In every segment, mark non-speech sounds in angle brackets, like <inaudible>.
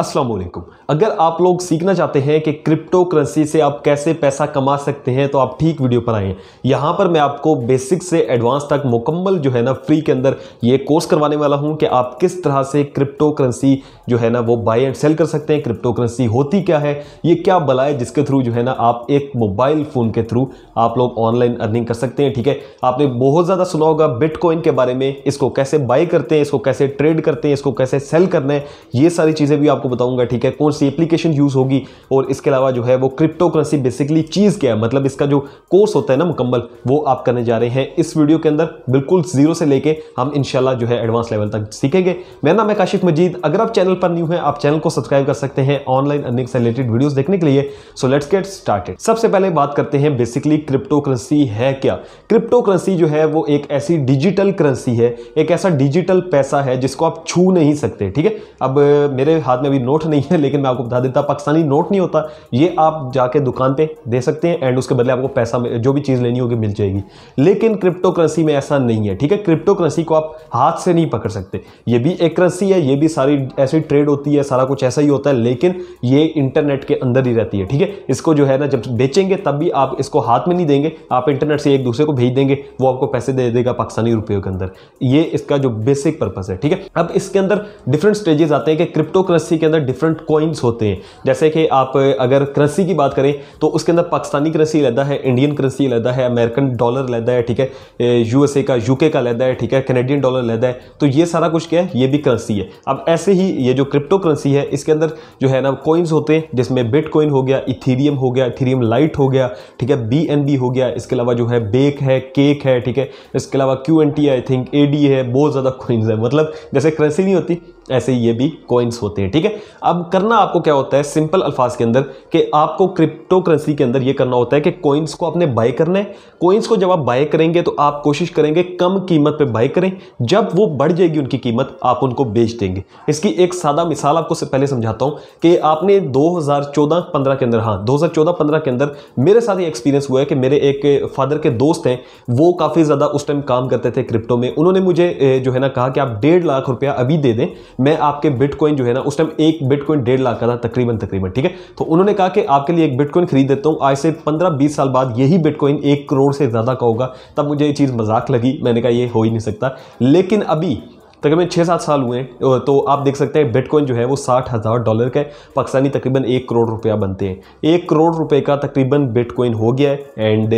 अस्सलाम वालेकुम अगर आप लोग सीखना चाहते हैं कि क्रिप्टो करेंसी से आप कैसे पैसा कमा सकते हैं तो आप ठीक वीडियो पर आए यहाँ पर मैं आपको बेसिक से एडवांस तक मुकम्मल जो है ना फ्री के अंदर ये कोर्स करवाने वाला हूँ कि आप किस तरह से क्रिप्टो करेंसी जो है ना वो बाई एंड सेल कर सकते हैं क्रिप्टो करेंसी होती क्या है ये क्या बलाए जिसके थ्रू जो है ना आप एक मोबाइल फ़ोन के थ्रू आप लोग ऑनलाइन अर्निंग कर सकते हैं ठीक है आपने बहुत ज़्यादा सुना होगा बिटकॉइन के बारे में इसको कैसे बाई करते हैं इसको कैसे ट्रेड करते हैं इसको कैसे सेल करना है ये सारी चीज़ें भी आपको आपको बताऊंगा ठीक है कौन सी एप्लीकेशन यूज़ होगी और इसके अलावा जो है वो क्रिप्टो करेंसी बेसिकली चीज़ क्या है मतलब इसका जो कोर्स होता है ना मुकम्मल वो आप करने जा रहे हैं इस वीडियो के अंदर बिल्कुल जीरो से लेके हम इनशाला जो है एडवांस लेवल तक सीखेंगे मेरा नाम है काशिफ मजीद अगर आप चैनल पर न्यू है आप चैनल को सब्सक्राइब कर सकते हैं ऑनलाइन अर्निंग से रिलेटेड वीडियोस देखने के लिए सो लेट्स गेट स्टार्ट सबसे पहले बात करते हैं बेसिकली क्रिप्टो करेंसी है क्या क्रिप्टो करेंसी जो है वो एक ऐसी डिजिटल करेंसी है एक ऐसा डिजिटल पैसा है जिसको आप छू नहीं सकते ठीक है अब मेरे हाथ में कोई नोट नहीं है लेकिन मैं आपको बता देता पाकिस्तानी नोट नहीं होता ये आप जाके दुकान पे दे सकते हैं एंड उसके बदले आपको पैसा जो भी चीज़ लेनी होगी मिल जाएगी लेकिन क्रिप्टो करेंसी में ऐसा नहीं है ठीक है क्रिप्टो करेंसी को आप हाथ से नहीं पकड़ सकते ये भी एक करेंसी है ये भी सारी ऐसी ट्रेड होती है सारा कुछ ऐसा ही होता है लेकिन ये इंटरनेट के अंदर ही रहती है ठीक है इसको जो है ना जब बेचेंगे तब भी आप इसको हाथ में नहीं देंगे आप इंटरनेट से एक दूसरे को भेज देंगे वो आपको पैसे दे देगा पाकिस्तानी रुपयों के अंदर ये इसका जो बेसिक पर्पज़ है ठीक है अब इसके अंदर डिफरेंट स्टेजेस आते हैं कि क्रिप्टो करेंसी के अंदर डिफरेंट कॉइन्स होते हैं जैसे कि आप अगर करेंसी की बात करें तो उसके अंदर पाकिस्तानी करेंसी अलहदा है इंडियन करेंसी अलहदा है अमेरिकन डॉलर अलहदा है ठीक है यूएसए का यूके का अलहदा है ठीक है कैनेडियन डॉलर अलहदा है तो ये सारा कुछ क्या है ये भी करेंसी है अब ऐसे ही ये जो क्रिप्टो करेंसी है इसके अंदर जो है ना कॉइन्स होते हैं जिसमें बिट हो गया इथीरियम हो गया इथीरियम लाइट हो गया ठीक है बी हो गया इसके अलावा जो है बेक है केक है ठीक है इसके अलावा क्यू आई थिंक ए है बहुत ज़्यादा कॉइन्स है मतलब जैसे करेंसी नहीं होती ऐसे ये भी कॉइन्स होते हैं ठीक है अब करना आपको क्या होता है सिंपल अल्फाज के अंदर कि आपको क्रिप्टो करेंसी के अंदर ये करना होता है कि कॉइन्स को आपने बाय करना है कॉइन्स को जब आप बाय करेंगे तो आप कोशिश करेंगे कम कीमत पे बाय करें जब वो बढ़ जाएगी उनकी कीमत आप उनको बेच देंगे इसकी एक सादा मिसाल आपको से पहले समझाता हूँ कि आपने दो हज़ार के अंदर हाँ दो हज़ार के अंदर मेरे साथ ही एक्सपीरियंस हुआ है कि मेरे एक फादर के दोस्त हैं वो काफ़ी ज़्यादा उस टाइम काम करते थे क्रिप्टो में उन्होंने मुझे जो है ना कहा कि आप डेढ़ लाख रुपया अभी दे दें मैं आपके बिटकॉइन जो है ना उस टाइम एक बिटकॉइन डेढ़ लाख का था तकरीबन तकरीबन ठीक है तो उन्होंने कहा कि आपके लिए एक बिटकॉइन खरीद देता हूँ आज से पंद्रह बीस साल बाद यही बिटकॉइन एक करोड़ से ज़्यादा का होगा तब मुझे ये चीज़ मजाक लगी मैंने कहा ये हो ही नहीं सकता लेकिन अभी तकरीबन छः सात साल हुए हैं तो आप देख सकते हैं बिटकॉइन जो है वो साठ हज़ार डॉलर का है पाकिस्तानी तकरीबन एक करोड़ रुपया बनते हैं एक करोड़ रुपए का तकरीबन बिटकॉइन हो गया है एंड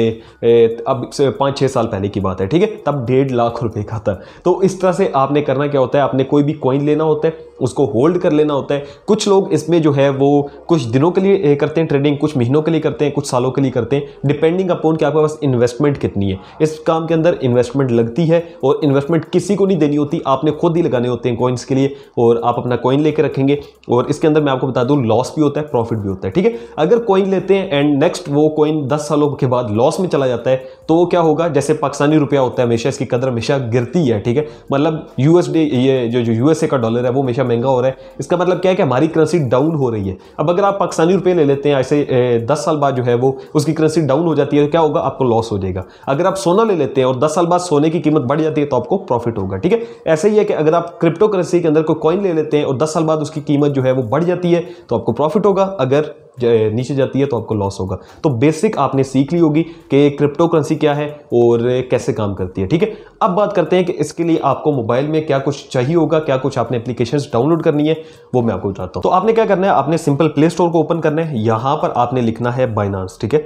अब पाँच छः साल पहले की बात है ठीक है तब डेढ़ लाख रुपए का था तो इस तरह से आपने करना क्या होता है आपने कोई भी कॉइन लेना होता है उसको होल्ड कर लेना होता है कुछ लोग इसमें जो है वो कुछ दिनों के लिए करते हैं ट्रेडिंग कुछ महीनों के लिए करते हैं कुछ सालों के लिए करते हैं डिपेंडिंग अपॉन कि आपके पास इन्वेस्टमेंट कितनी है इस काम के अंदर इन्वेस्टमेंट लगती है और इन्वेस्टमेंट किसी को नहीं देनी होती आपने आपने खुद ही लगाने होते हैं कॉइन्स के लिए और आप अपना कॉइन लेकर रखेंगे और इसके अंदर मैं आपको बता दूँ लॉस भी होता है प्रॉफिट भी होता है ठीक है अगर कॉइन लेते हैं एंड नेक्स्ट वो कॉइन दस सालों के बाद लॉस में चला जाता है तो वो क्या होगा जैसे पाकिस्तानी रुपया होता है हमेशा इसकी कदर हमेशा गिरती है ठीक है मतलब यूएसडी ये जो जो यूएसए का डॉलर है वो हमेशा महंगा हो रहा है इसका मतलब क्या है कि हमारी करेंसी डाउन हो रही है अब अगर आप पाकिस्तानी रुपये ले लेते हैं ऐसे दस साल बाद जो है वो उसकी करेंसी डाउन हो जाती है तो क्या होगा आपको लॉस हो जाएगा अगर आप सोना ले लेते हैं और दस साल बाद सोने की कीमत बढ़ जाती है तो आपको प्रॉफिट होगा ठीक है ऐसे ही है कि अगर आप क्रिप्टो करेंसी के अंदर कोई कॉइन ले लेते हैं और 10 साल बाद उसकी कीमत जो है वो बढ़ जाती है तो आपको प्रॉफिट होगा अगर नीचे जाती है तो आपको लॉस होगा तो बेसिक आपने सीख ली होगी कि क्रिप्टो करेंसी क्या है और कैसे काम करती है ठीक है अब बात करते हैं कि इसके लिए आपको मोबाइल में क्या कुछ चाहिए होगा क्या कुछ आपने एप्लीकेशन डाउनलोड करनी है वो मैं आपको बताता हूँ तो आपने क्या करना है आपने सिंपल प्ले स्टोर को ओपन करना है यहाँ पर आपने लिखना है बाइनांस ठीक है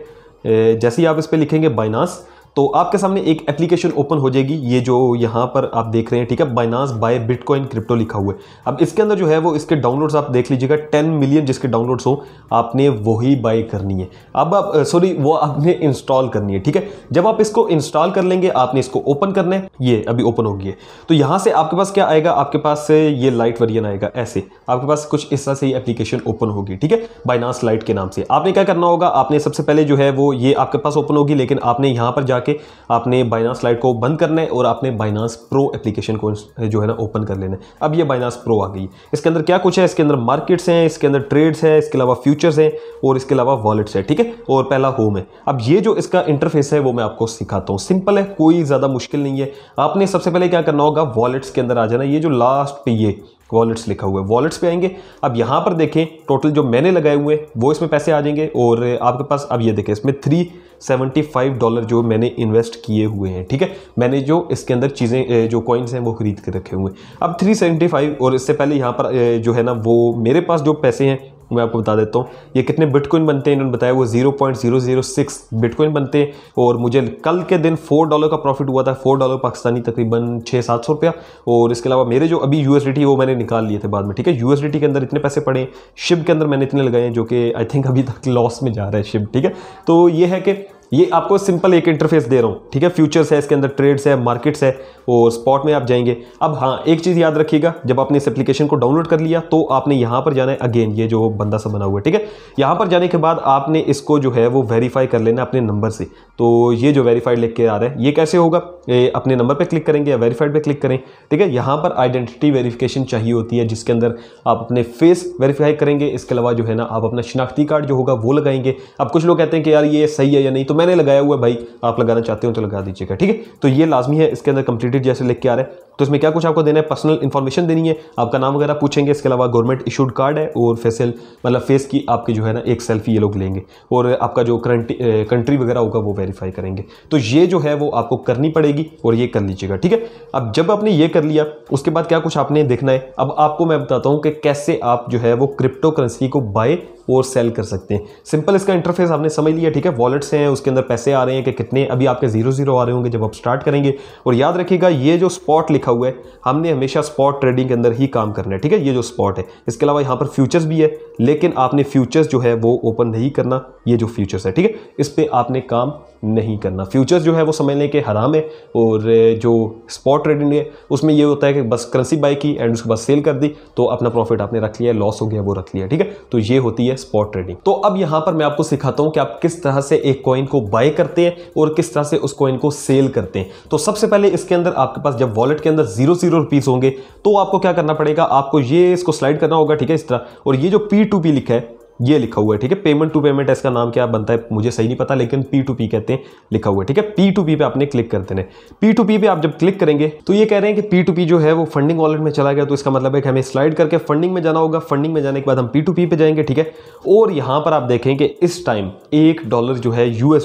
जैसे ही आप इस पर लिखेंगे बाइनांस तो आपके सामने एक एप्लीकेशन ओपन हो जाएगी ये जो यहाँ पर आप देख रहे हैं ठीक है बाइनास बाय बिटकॉइन क्रिप्टो लिखा हुआ है अब इसके अंदर जो है वो इसके डाउनलोड्स आप देख लीजिएगा टेन मिलियन जिसके डाउनलोड्स हो आपने वही बाय करनी है अब आप सॉरी वो आपने इंस्टॉल करनी है ठीक है जब आप इसको इंस्टॉल कर लेंगे आपने इसको ओपन करना है ये अभी ओपन होगी तो यहाँ से आपके पास क्या आएगा आपके पास से ये लाइट वर्जन आएगा ऐसे आपके पास कुछ इस तरह से ये एप्लीकेशन ओपन होगी ठीक है बाइनास लाइट के नाम से आपने क्या करना होगा आपने सबसे पहले जो है वो ये आपके पास ओपन होगी लेकिन आपने यहाँ पर जाकर जाके आपने बाइनास लाइट को बंद करना है और आपने बाइनास प्रो एप्लीकेशन को जो है ना ओपन कर लेना है अब ये बाइनास प्रो आ गई इसके अंदर क्या कुछ है इसके अंदर मार्केट्स हैं इसके अंदर ट्रेड्स हैं इसके अलावा फ्यूचर्स हैं और इसके अलावा वॉलेट्स हैं ठीक है और पहला होम है अब ये जो इसका इंटरफेस है वो मैं आपको सिखाता हूँ सिंपल है कोई ज़्यादा मुश्किल नहीं है आपने सबसे पहले क्या करना होगा वॉलेट्स के अंदर आ जाना ये जो लास्ट पे ये वॉलेट्स लिखा हुआ है वॉलेट्स पे आएंगे अब यहाँ पर देखें टोटल जो मैंने लगाए हुए वो इसमें पैसे आ जाएंगे और आपके पास अब ये देखें इसमें थ्री 75 डॉलर जो मैंने इन्वेस्ट किए हुए हैं ठीक है मैंने जो इसके अंदर चीज़ें जो कॉइन्स हैं वो खरीद के रखे हुए अब 375 और इससे पहले यहाँ पर जो है ना वो मेरे पास जो पैसे हैं मैं आपको बता देता हूँ ये कितने बिटकॉइन बनते हैं इन्होंने बताया वो 0.006 बिटकॉइन बनते हैं और मुझे कल के दिन फोर डॉलर का प्रॉफिट हुआ था फोर डॉलर पाकिस्तानी तकरीबन छः सात सौ रुपया और इसके अलावा मेरे जो अभी यू वो मैंने निकाल लिए थे बाद में ठीक है यू के अंदर इतने पैसे पड़े शिप के अंदर मैंने इतने लगाए हैं जो कि आई थिंक अभी तक लॉस में जा रहा है शिप ठीक है तो ये है कि ये आपको सिंपल एक इंटरफेस दे रहा हूँ ठीक है फ्यूचर्स है इसके अंदर ट्रेड्स है मार्केट्स है और स्पॉट में आप जाएंगे अब हाँ एक चीज़ याद रखिएगा जब आपने इस एप्लीकेशन को डाउनलोड कर लिया तो आपने यहाँ पर जाना है अगेन ये जो बंदा सा बना हुआ है ठीक है यहाँ पर जाने के बाद आपने इसको जो है वो वेरीफाई कर लेना अपने नंबर से तो ये जो वेरीफाइड लिख के आ रहा है ये कैसे होगा ये अपने नंबर पर क्लिक करेंगे या वेरीफाइड पर क्लिक करें ठीक है यहाँ पर आइडेंटिटी वेरीफिकेशन चाहिए होती है जिसके अंदर आप अपने फेस वेरीफाई करेंगे इसके अलावा जो है ना आप अपना शिनाख्ती कार्ड जो होगा वो लगाएंगे अब कुछ लोग कहते हैं कि यार ये सही है या नहीं तो तो मैंने लगाया हुआ है भाई आप लगाना चाहते हो तो लगा दीजिएगा ठीक है तो ये लाजमी है इसके अंदर कंप्लीटेड जैसे लिख के आ रहा है तो इसमें क्या कुछ आपको देना है पर्सनल इन्फॉर्मेशन देनी है आपका नाम वगैरह पूछेंगे इसके अलावा गवर्नमेंट इशूड कार्ड है और फेसल मतलब फेस की आपकी जो है ना एक सेल्फी ये लोग लेंगे और आपका जो कंट्री वगैरह होगा वो वेरीफाई करेंगे तो ये जो है वो आपको करनी पड़ेगी और ये कर लीजिएगा ठीक है अब जब आपने ये कर लिया उसके बाद क्या कुछ आपने देखना है अब आपको मैं बताता हूँ कि कैसे आप जो है वो क्रिप्टो करेंसी को बाय और सेल कर सकते हैं सिंपल इसका इंटरफेस आपने समझ लिया ठीक है वॉलेट्स हैं उसके अंदर पैसे आ रहे हैं कि कितने अभी आपके जीरो जीरो आ रहे होंगे जब आप स्टार्ट करेंगे और याद रखिएगा ये जो स्पॉट लिखा हुआ है हमने हमेशा स्पॉट ट्रेडिंग के अंदर ही काम करना है ठीक है ये जो स्पॉट है इसके अलावा यहाँ पर फ्यूचर्स भी है लेकिन आपने फ्यूचर्स जो है वो ओपन नहीं करना ये जो फ्यूचर्स है ठीक है इस पर आपने काम नहीं करना फ्यूचर्स जो है वो समझने के हराम है और जो स्पॉट ट्रेडिंग है उसमें ये होता है कि बस करेंसी बाई की एंड उसके बाद सेल कर दी तो अपना प्रॉफिट आपने रख लिया लॉस हो गया वो रख लिया ठीक है तो ये होती है स्पॉट ट्रेडिंग तो अब यहाँ पर मैं आपको सिखाता हूँ कि आप किस तरह से एक कॉइन को बाय करते हैं और किस तरह से उस कॉइन को सेल करते हैं तो सबसे पहले इसके अंदर आपके पास जब वॉलेट के अंदर जीरो जीरो रुपीज़ होंगे तो आपको क्या करना पड़ेगा आपको ये इसको स्लाइड करना होगा ठीक है इस तरह और ये जो पी टू पी लिखा है ये लिखा हुआ है ठीक है पेमेंट टू पेमेंट इसका नाम क्या बनता है मुझे सही नहीं पता लेकिन पी टू पी कहते हैं लिखा हुआ है ठीक है पी टू पी पे आपने क्लिक कर हैं पी टू पी पे आप जब क्लिक करेंगे तो ये कह रहे हैं कि पी टू पी जो है वो फंडिंग वॉलेट में चला गया तो इसका मतलब है कि हमें स्लाइड करके फंडिंग में जाना होगा फंडिंग में जाने के बाद हम पी टू पी पे जाएंगे ठीक है और यहाँ पर आप देखें कि इस टाइम एक डॉलर जो है यू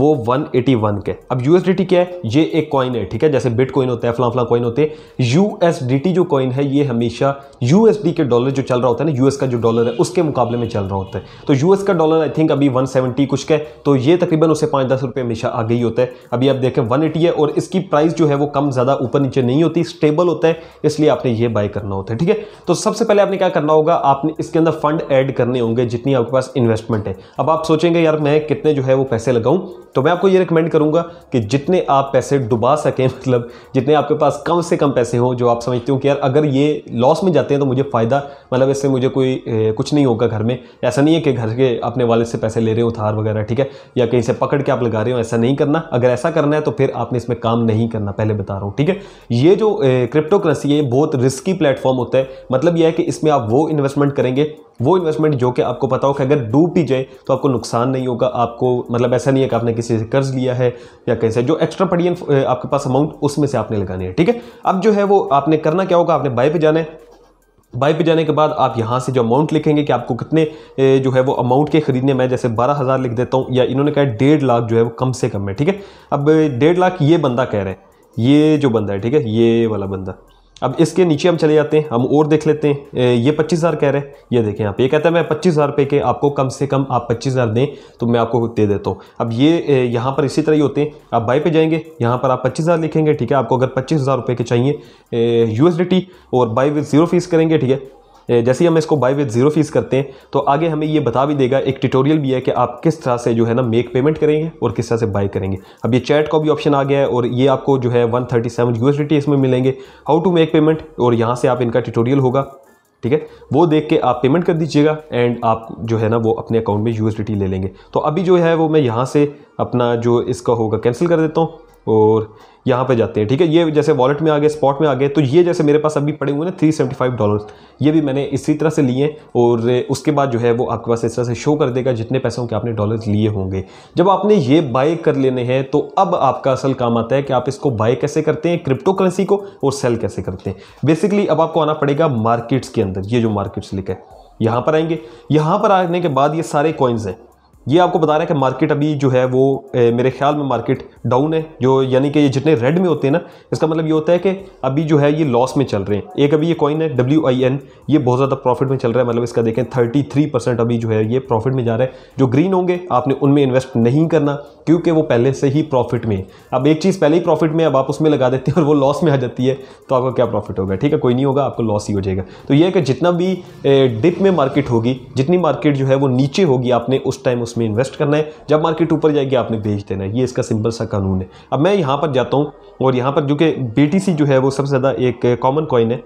वो वन एटी वन के अब यू क्या है ये एक कॉइन है ठीक है जैसे बिट कॉइन होता है फ्लां फ्लां कॉइन होते हैं यू जो कॉइन है ये हमेशा यू के डॉलर जो चल रहा होता है ना यूएस का जो डॉलर है उसके मुकाबले में चल रहा होता है तो यूएस का डॉलर आई थिंक अभी 170 कुछ का है तो ये तकरीबन उसे पाँच दस रुपये हमेशा आ गई होता है अभी आप देखें 180 है और इसकी प्राइस जो है वो कम ज़्यादा ऊपर नीचे नहीं होती स्टेबल होता है इसलिए आपने ये बाय करना होता है ठीक है तो सबसे पहले आपने क्या करना होगा आपने इसके अंदर फंड ऐड करने होंगे जितनी आपके पास इन्वेस्टमेंट है अब आप सोचेंगे यार मैं कितने जो है वो पैसे लगाऊँ तो मैं आपको ये रिकमेंड करूँगा कि जितने आप पैसे डुबा सकें <laughs> मतलब जितने आपके पास कम से कम पैसे हों जो आप समझते हो कि यार अगर ये लॉस में जाते हैं तो मुझे फ़ायदा मतलब इससे मुझे कोई ए, कुछ नहीं होगा घर में में ऐसा नहीं है कि घर के अपने वाले से पैसे ले रहे हो उधार वगैरह ठीक है या कहीं से पकड़ के आप लगा रहे हो ऐसा नहीं करना अगर ऐसा करना है तो फिर आपने इसमें काम नहीं करना पहले बता रहा हूँ ठीक है ये जो क्रिप्टो करेंसी है बहुत रिस्की प्लेटफॉर्म होता है मतलब यह है कि इसमें आप वो इन्वेस्टमेंट करेंगे वो इन्वेस्टमेंट जो कि आपको पता हो कि अगर डूब भी जाए तो आपको नुकसान नहीं होगा आपको मतलब ऐसा नहीं है कि आपने किसी से कर्ज लिया है या कैसे जो एक्स्ट्रा पड़ी आपके पास अमाउंट उसमें से आपने लगानी है ठीक है अब जो है वो आपने करना क्या होगा आपने बाय पे जाना है बाई पे जाने के बाद आप यहाँ से जो अमाउंट लिखेंगे कि आपको कितने जो है वो अमाउंट के ख़रीदने मैं जैसे बारह हज़ार लिख देता हूँ या इन्होंने कहा डेढ़ लाख जो है वो कम से कम है ठीक है अब डेढ़ लाख ये बंदा कह रहे हैं ये जो बंदा है ठीक है ये वाला बंदा अब इसके नीचे हम चले जाते हैं हम और देख लेते हैं ये पच्चीस हज़ार कह रहे हैं ये देखें आप ये कहते हैं मैं पच्चीस हज़ार रुपये के आपको कम से कम आप पच्चीस हज़ार दें तो मैं आपको दे देता हूँ अब ये यहाँ पर इसी तरह ही होते हैं आप बाई पे जाएंगे यहाँ पर आप पच्चीस हज़ार लिखेंगे ठीक है आपको अगर पच्चीस हज़ार रुपये के चाहिए यू और बाई विद ज़ीरो फीस करेंगे ठीक है जैसे ही हम इसको बाई विद ज़ीरो फीस करते हैं तो आगे हमें ये बता भी देगा एक ट्यूटोरियल भी है कि आप किस तरह से जो है ना मेक पेमेंट करेंगे और किस तरह से बाई करेंगे अब ये चैट का भी ऑप्शन आ गया है और ये आपको जो है वन थर्टी सेवन टी इसमें मिलेंगे हाउ टू मेक पेमेंट और यहाँ से आप इनका ट्यूटोरियल होगा ठीक है वो देख के आप पेमेंट कर दीजिएगा एंड आप जो है ना वो अपने अकाउंट में टी ले लेंगे तो अभी जो है वो मैं यहाँ से अपना जो इसका होगा कैंसिल कर देता हूँ और यहाँ पे जाते हैं ठीक है ये जैसे वॉलेट में आ गए स्पॉट में आ गए तो ये जैसे मेरे पास अभी पड़े हुए ना थ्री सेवेंटी फाइव डॉलर ये भी मैंने इसी तरह से लिए और उसके बाद जो है वो आपके पास इस तरह से शो कर देगा जितने पैसों के आपने डॉलर लिए होंगे जब आपने ये बाय कर लेने हैं तो अब आपका असल काम आता है कि आप इसको बाय कैसे करते हैं क्रिप्टो करेंसी को और सेल कैसे करते हैं बेसिकली अब आपको आना पड़ेगा मार्केट्स के अंदर ये जो मार्केट्स लिखे है यहाँ पर आएंगे यहाँ पर आने के बाद ये सारे कॉइन्स हैं ये आपको बता रहा है कि मार्केट अभी जो है वो ए, मेरे ख्याल में मार्केट डाउन है जो यानी कि ये जितने रेड में होते हैं ना इसका मतलब ये होता है कि अभी जो है ये लॉस में चल रहे हैं एक अभी ये कॉइन है डब्ल्यू आई एन ये बहुत ज़्यादा प्रॉफिट में चल रहा है मतलब इसका देखें थर्टी थ्री परसेंट अभी जो है ये प्रॉफिट में जा रहा है जो ग्रीन होंगे आपने उनमें इन्वेस्ट नहीं करना क्योंकि वो पहले से ही प्रॉफिट में अब एक चीज़ पहले ही प्रॉफिट में अब आप उसमें लगा देते हैं और वो लॉस में आ जाती है तो आपका क्या प्रॉफिट होगा ठीक है कोई नहीं होगा आपको लॉस ही हो जाएगा तो यह है कि जितना भी डिप में मार्केट होगी जितनी मार्केट जो है वो नीचे होगी आपने उस टाइम उस उसमें इन्वेस्ट करना है जब मार्केट ऊपर जाएगी आपने बेच देना है ये इसका सिंपल सा कानून है अब मैं यहाँ पर जाता हूँ और यहाँ पर जो कि बी जो है वो सबसे ज़्यादा एक कॉमन कॉइन है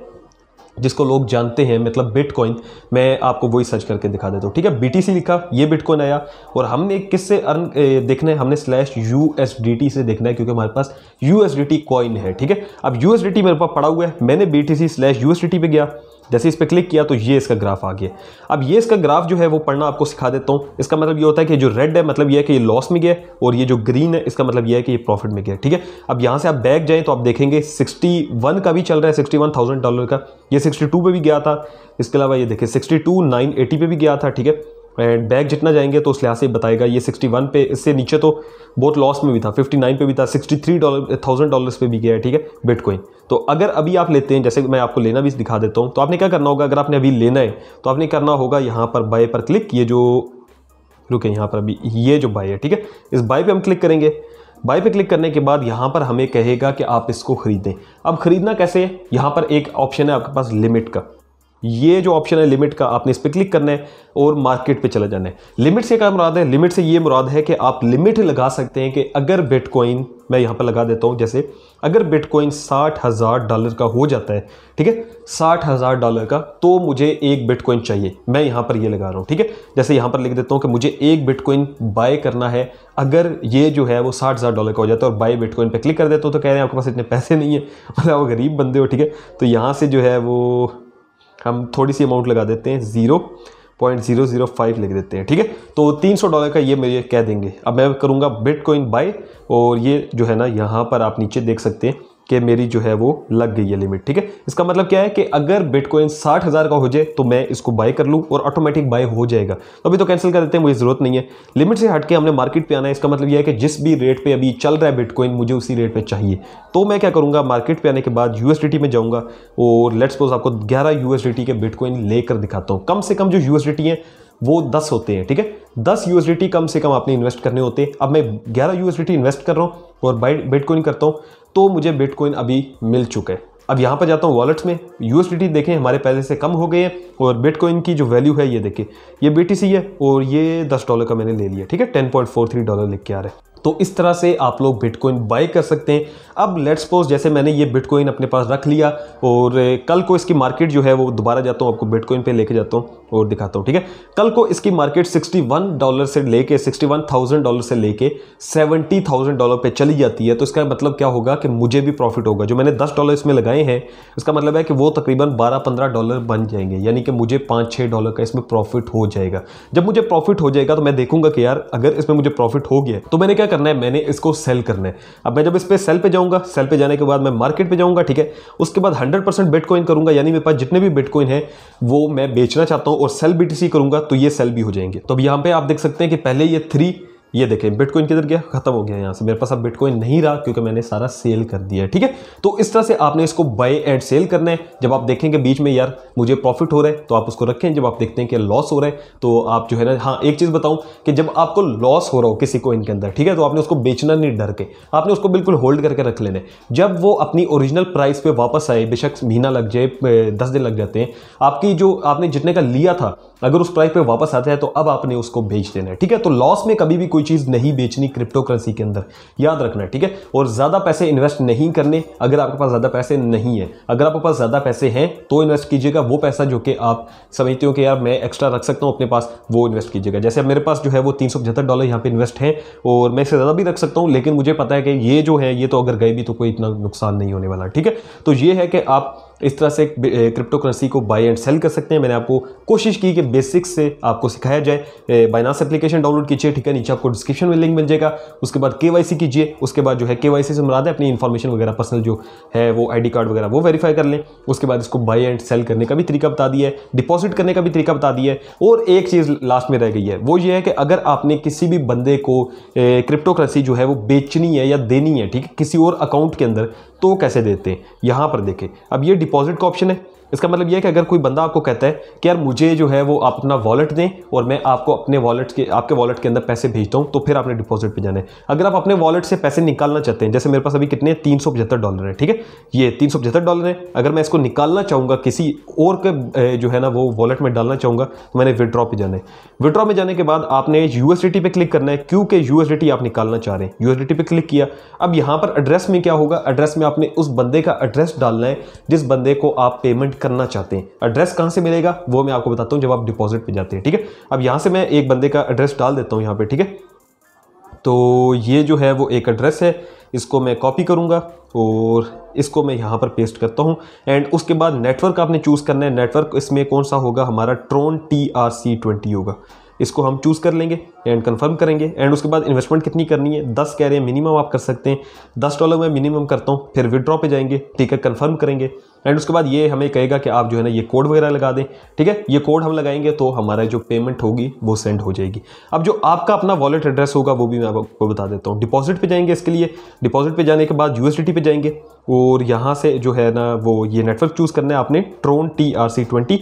जिसको लोग जानते हैं मतलब बिटकॉइन मैं आपको वही सर्च करके दिखा देता हूँ ठीक है बीटीसी लिखा ये बिटकॉइन आया और हमने किससे अर्न देखना है हमने स्लैश यूएसडीटी से देखना है क्योंकि हमारे पास यूएसडीटी कॉइन है ठीक है अब यूएसडीटी मेरे पास पड़ा हुआ है मैंने बीटीसी स्लैश यूएसडीटी पे गया जैसे इस पर क्लिक किया तो ये इसका ग्राफ आ गया अब ये इसका ग्राफ जो है वो पढ़ना आपको सिखा देता हूँ इसका मतलब ये होता है कि जो रेड है मतलब ये है कि ये लॉस में गया और ये जो ग्रीन है इसका मतलब ये है कि ये प्रॉफिट में गया ठीक है अब यहाँ से आप बैक जाएँ तो आप देखेंगे सिक्सटी का भी चल रहा है सिक्सटी डॉलर का ये सिक्सटी पे भी गया था इसके अलावा ये देखिए सिक्सटी टू पे भी गया था ठीक है एंड बैक जितना जाएंगे तो उस लिहाज से बताएगा ये 61 पे इससे नीचे तो बहुत लॉस में भी था 59 पे भी था 63 डॉलर थाउजेंड डॉलर्स पे भी गया है ठीक है बिटकॉइन तो अगर अभी आप लेते हैं जैसे मैं आपको लेना भी दिखा देता हूँ तो आपने क्या करना होगा अगर आपने अभी लेना है तो आपने करना होगा यहाँ पर बाय पर क्लिक ये जो रुके यहाँ पर अभी ये जो बाय है ठीक है इस बाय पर हम क्लिक करेंगे बाय पे क्लिक करने के बाद यहाँ पर हमें कहेगा कि आप इसको खरीदें अब खरीदना कैसे है यहाँ पर एक ऑप्शन है आपके पास लिमिट का ये जो ऑप्शन है लिमिट का आपने इस पर क्लिक करना है और मार्केट पे चला जाना है लिमिट से क्या मुराद है लिमिट से ये मुराद है कि आप लिमिट लगा सकते हैं कि अगर बिटकॉइन मैं यहाँ पर लगा देता हूँ जैसे अगर बिटकॉइन साठ हज़ार डॉलर का हो जाता है ठीक है साठ हज़ार डॉलर का तो मुझे एक बिटकॉइन चाहिए मैं यहाँ पर ये लगा रहा हूँ ठीक है जैसे यहाँ पर लिख देता हूँ कि मुझे एक बिटकॉइन बाय करना है अगर ये जो है वो साठ हज़ार डॉलर का हो जाता है और बाय बिटकॉइन पे क्लिक कर देता हूँ तो कह रहे हैं आपके पास इतने पैसे नहीं है <laughs> मतलब वो गरीब बंदे हो ठीक है तो यहाँ से जो है वो हम थोड़ी सी अमाउंट लगा देते हैं zero point zero zero five लिख देते हैं ठीक है तो तीन सौ डॉलर का ये मेरे कह देंगे अब मैं करूँगा बिट कोइन और ये जो है ना यहाँ पर आप नीचे देख सकते हैं कि मेरी जो है वो लग गई है लिमिट ठीक है इसका मतलब क्या है कि अगर बिटकॉइन साठ हज़ार का हो जाए तो मैं इसको बाय कर लूँ और ऑटोमेटिक बाय हो जाएगा तो अभी तो कैंसिल कर देते हैं मुझे ज़रूरत नहीं है लिमिट से हट के हमने मार्केट पे आना है इसका मतलब यह है कि जिस भी रेट पे अभी चल रहा है बिटकॉइन मुझे उसी रेट पर चाहिए तो मैं क्या करूँगा मार्केट पे आने के बाद यू में जाऊँगा और लेट्स आपको ग्यारह यू के बिटकॉइन लेकर दिखाता हूँ कम से कम जो टी है वो दस होते हैं ठीक है दस यू कम से कम आपने इन्वेस्ट करने होते हैं अब मैं ग्यारह यू इन्वेस्ट कर रहा हूँ और बाइट बिटकॉइन करता हूँ तो मुझे बिटकॉइन अभी मिल चुका है अब यहाँ पर जाता हूँ वॉलेट्स में यूएसडीटी देखें हमारे पैसे से कम हो गए हैं और बिटकॉइन की जो वैल्यू है ये देखिए ये बी है और ये दस डॉलर का मैंने ले लिया ठीक है ten point four three dollar लिख के आ रहा है तो इस तरह से आप लोग बिटकॉइन बाई कर सकते हैं अब लेट्स सपोज जैसे मैंने ये बिटकॉइन अपने पास रख लिया और कल को इसकी मार्केट जो है वो दोबारा जाता हूँ आपको बिटकॉइन पे लेके जाता हूँ और दिखाता हूँ ठीक है कल को इसकी मार्केट 61 डॉलर से लेके 61,000 डॉलर से लेके 70,000 डॉलर पे चली जाती है तो इसका मतलब क्या होगा कि मुझे भी प्रॉफिट होगा जो मैंने दस डॉलर इसमें लगाए हैं इसका मतलब है कि वो तकरीबन बारह पंद्रह डॉलर बन जाएंगे यानी कि मुझे पाँच छः डॉलर का इसमें प्रॉफिट हो जाएगा जब मुझे प्रॉफिट हो जाएगा तो मैं देखूंगा कि यार अगर इसमें मुझे प्रॉफिट हो गया तो मैंने क्या करना है मैंने इसको सेल करना है अब मैं जब इस पर सेल पे जाऊँगा सेल पे जाने के बाद मैं मार्केट पे जाऊँगा ठीक है उसके बाद हंड्रेड परसेंट बिटकॉइन करूँगा यानी मेरे पास जितने भी बिटकॉइन है वो मैं बेचना चाहता हूँ और सेल बी टी करूँगा तो ये सेल भी हो जाएंगे तो अब यहाँ पर आप देख सकते हैं कि पहले ये थ्री ये देखें बिटकॉइन किधर गया खत्म हो गया यहाँ से मेरे पास अब बिटकॉइन नहीं रहा क्योंकि मैंने सारा सेल कर दिया है ठीक है तो इस तरह से आपने इसको बाय एंड सेल करना है जब आप देखेंगे बीच में यार मुझे प्रॉफिट हो रहा है तो आप उसको रखें जब आप देखते हैं कि लॉस हो रहा है तो आप जो है ना हाँ एक चीज़ बताऊं कि जब आपको लॉस हो रहा हो किसी कोइन के अंदर ठीक है तो आपने उसको बेचना नहीं डर के आपने उसको बिल्कुल होल्ड करके रख लेना है जब वो अपनी ओरिजिनल प्राइस पे वापस आए बेशक महीना लग जाए दस दिन लग जाते हैं आपकी जो आपने जितने का लिया था अगर उस प्राइस पे वापस आता है तो अब आपने उसको बेच देना है ठीक है तो लॉस में कभी भी कोई चीज़ नहीं बेचनी क्रिप्टो करेंसी के अंदर याद रखना है ठीक है और ज़्यादा पैसे इन्वेस्ट नहीं करने अगर आपके पास ज़्यादा पैसे नहीं है अगर आपके पास ज़्यादा पैसे हैं तो इन्वेस्ट कीजिएगा वो पैसा जो कि आप समझते हो कि यार मैं एक्स्ट्रा रख सकता हूँ अपने पास वो इन्वेस्ट कीजिएगा जैसे मेरे पास जो है वो तीन डॉलर यहाँ पर इन्वेस्ट है और मैं इसे ज़्यादा भी रख सकता हूँ लेकिन मुझे पता है कि ये जो है ये तो अगर गए भी तो कोई इतना नुकसान नहीं होने वाला ठीक है तो ये है कि आप इस तरह से क्रिप्टो करेंसी को बाई एंड सेल कर सकते हैं मैंने आपको कोशिश की कि बेसिक्स से आपको सिखाया जाए बाइनास एप्लीकेशन डाउनलोड कीजिए ठीक है नीचे आपको डिस्क्रिप्शन में लिंक मिल जाएगा उसके बाद के कीजिए उसके बाद जो है के से मिला दें अपनी इन्फॉर्मेशन वगैरह पर्सनल जो है वो आई कार्ड वगैरह वो वेरीफाई कर लें उसके बाद इसको बाई एंड सेल करने का भी तरीका बता दिया है डिपॉजिट करने का भी तरीका बता दिया है और एक चीज़ लास्ट में रह गई है वो ये है कि अगर आपने किसी भी बंदे को क्रिप्टो करेंसी जो है वो बेचनी है या देनी है ठीक है किसी और अकाउंट के अंदर तो कैसे देते हैं यहाँ पर देखें अब ये डिपॉजिट का ऑप्शन है इसका मतलब यह है कि अगर कोई बंदा आपको कहता है कि यार मुझे जो है वो आप अपना वॉलेट दें और मैं आपको अपने वॉलेट के आपके वॉलेट के अंदर पैसे भेजता हूँ तो फिर आपने डिपॉजिट पे जाना है अगर आप अपने वॉलेट से पैसे निकालना चाहते हैं जैसे मेरे पास अभी कितने तीन सौ पचहत्तर डॉलर है ठीक है ये तीन सौ पचहत्तर डॉलर है अगर मैं इसको निकालना चाहूँगा किसी और के जो है ना वो वॉलेट में डालना चाहूँगा तो मैंने विड्रॉ पर जाना है विड्रॉ में जाने के बाद आपने यू एस पे क्लिक करना है क्योंकि यू एस आप निकालना चाह रहे हैं यू एस पे क्लिक किया अब यहाँ पर एड्रेस में क्या होगा एड्रेस में आपने उस बंदे का एड्रेस डालना है जिस बंदे को आप पेमेंट करना चाहते हैं एड्रेस कहाँ से मिलेगा वो मैं आपको बताता हूँ जब आप डिपॉजिट पे जाते हैं ठीक है अब यहाँ से मैं एक बंदे का एड्रेस डाल देता हूँ यहाँ पे ठीक है तो ये जो है वो एक एड्रेस है इसको मैं कॉपी करूँगा और इसको मैं यहाँ पर पेस्ट करता हूँ एंड उसके बाद नेटवर्क आपने चूज़ करना है नेटवर्क इसमें कौन सा होगा हमारा Tron T R C twenty होगा इसको हम चूज़ कर लेंगे एंड कंफर्म करेंगे एंड उसके बाद इन्वेस्टमेंट कितनी करनी है दस कह रहे हैं मिनिमम आप कर सकते हैं दस डॉलर मैं मिनिमम करता हूँ फिर विदड्रॉ पे जाएंगे ठीक है कंफर्म करेंगे एंड उसके बाद ये हमें कहेगा कि आप जो है ना ये कोड वगैरह लगा दें ठीक है ये कोड हम लगाएंगे तो हमारा जो पेमेंट होगी वो सेंड हो जाएगी अब जो आपका अपना वॉलेट एड्रेस होगा वो भी मैं आपको बता देता हूँ डिपॉजिट पर जाएंगे इसके लिए डिपॉजिट पर जाने के बाद यू पे जाएंगे और यहाँ से जो है ना वो ये नेटवर्क चूज़ करना है आपने Tron T R C twenty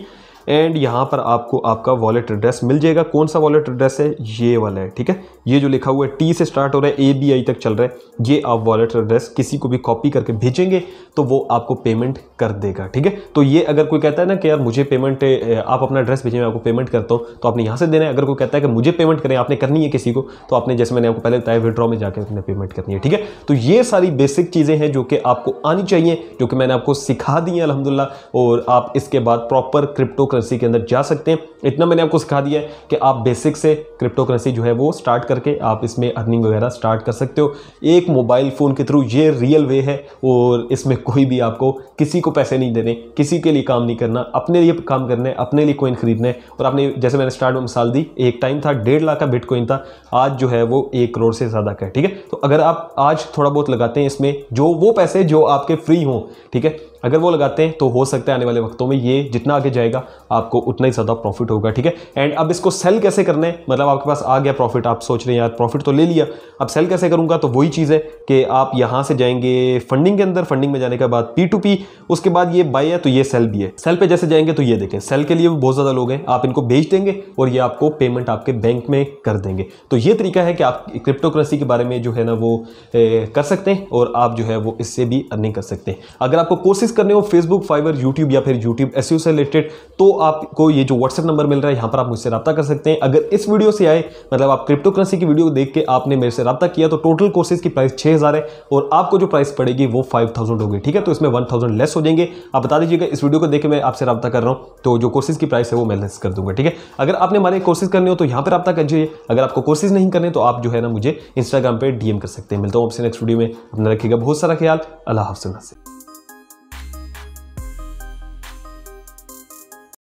and यहाँ पर आपको आपका वॉलेट एड्रेस मिल जाएगा कौन सा वॉलेट एड्रेस है ये वाला है ठीक है ये जो लिखा हुआ है टी से स्टार्ट हो रहा है ए बी आई तक चल रहा है ये आप वॉलेट एड्रेस किसी को भी कॉपी करके भेजेंगे तो वो आपको पेमेंट कर देगा ठीक है तो ये अगर कोई कहता है ना कि यार मुझे पेमेंट आप अपना एड्रेस भेजें मैं आपको पेमेंट करता हूँ तो आपने यहाँ से देना है अगर कोई कहता है कि मुझे पेमेंट करें आपने करनी है किसी को तो आपने जैसे मैंने आपको पहले बताया विड्रॉ में जाकर अपने पेमेंट करनी है ठीक है तो ये सारी बेसिक चीज़ें हैं जो कि आपको आनी चाहिए जो कि मैंने आपको सिखा दी है अलहमदिल्ला और आप इसके बाद प्रॉपर क्रिप्टो करेंसी के अंदर जा सकते हैं इतना मैंने आपको सिखा दिया है कि आप बेसिक से क्रिप्टो करेंसी जो है वो स्टार्ट कर करके आप इसमें अर्निंग वगैरह स्टार्ट कर सकते हो एक मोबाइल फ़ोन के थ्रू ये रियल वे है और इसमें कोई भी आपको किसी को पैसे नहीं देने किसी के लिए काम नहीं करना अपने लिए काम करना है अपने लिए कोइन खरीदना है और आपने जैसे मैंने स्टार्ट में मिसाल दी एक टाइम था डेढ़ लाख का बिटकॉइन था आज जो है वो एक करोड़ से ज़्यादा का है ठीक है तो अगर आप आज थोड़ा बहुत लगाते हैं इसमें जो वो पैसे जो आपके फ्री हों ठीक है अगर वो लगाते हैं तो हो सकता है आने वाले वक्तों में ये जितना आगे जाएगा आपको उतना ही ज़्यादा प्रॉफिट होगा ठीक है एंड अब इसको सेल कैसे करना है मतलब आपके पास आ गया प्रॉफिट आप सोच रहे हैं यार प्रॉफिट तो ले लिया अब सेल कैसे करूँगा तो वही चीज़ है कि आप यहाँ से जाएंगे फंडिंग के अंदर फंडिंग में जाने के बाद पी टू पी उसके बाद ये बाई है तो ये सेल भी है सेल पर जैसे जाएंगे तो ये देखें सेल के लिए भी बहुत ज़्यादा लोग हैं आप इनको भेज देंगे और ये आपको पेमेंट आपके बैंक में कर देंगे तो ये तरीका है कि आप क्रिप्टो करेंसी के बारे में जो है ना वो कर सकते हैं और आप जो है वो इससे भी अर्निंग कर सकते हैं अगर आपको कोर्सेज करने हो फेसबुक फाइवर यूट्यूब या फिर यूट्यूब एस e से रिलेटेड तो आपको ये जो व्हाट्सएप नंबर मिल रहा है यहाँ पर आप मुझसे रब्ता कर सकते हैं अगर इस वीडियो से आए मतलब आप क्रिप्टो करेंसी की वीडियो देख के आपने मेरे से रब्ता किया तो टोटल कोर्सेज की प्राइस छः है और आपको जो प्राइस पड़ेगी वो फाइव होगी ठीक है तो इसमें वन लेस हो जाएंगे आप बता दीजिएगा इस वीडियो को देख के मैं आपसे रब्ता कर रहा हूँ तो जो कोर्सेज की प्राइस है वो मैं लेस कर दूंगा ठीक है अगर आपने हमारे कोर्सेज करने हो तो यहाँ पर रब्ता जाइए अगर आपको कोर्सेज नहीं करने तो आप जो है ना मुझे इंस्टाग्राम पर डीएम कर सकते हैं मिलता हूँ आपसे नेक्स्ट वीडियो में अपना रखिएगा बहुत सारा ख्याल अल्लाह हाफिल